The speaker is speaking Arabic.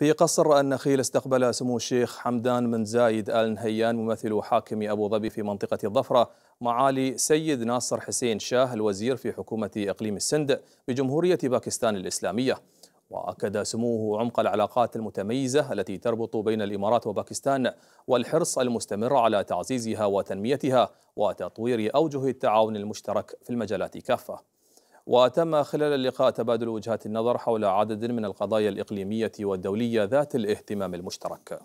في قصر النخيل استقبل سمو الشيخ حمدان بن زايد آل نهيان ممثل حاكم أبو ظبي في منطقة الظفرة معالي سيد ناصر حسين شاه الوزير في حكومة إقليم السند بجمهورية باكستان الإسلامية وأكد سموه عمق العلاقات المتميزة التي تربط بين الإمارات وباكستان والحرص المستمر على تعزيزها وتنميتها وتطوير أوجه التعاون المشترك في المجالات كافة وتم خلال اللقاء تبادل وجهات النظر حول عدد من القضايا الإقليمية والدولية ذات الاهتمام المشترك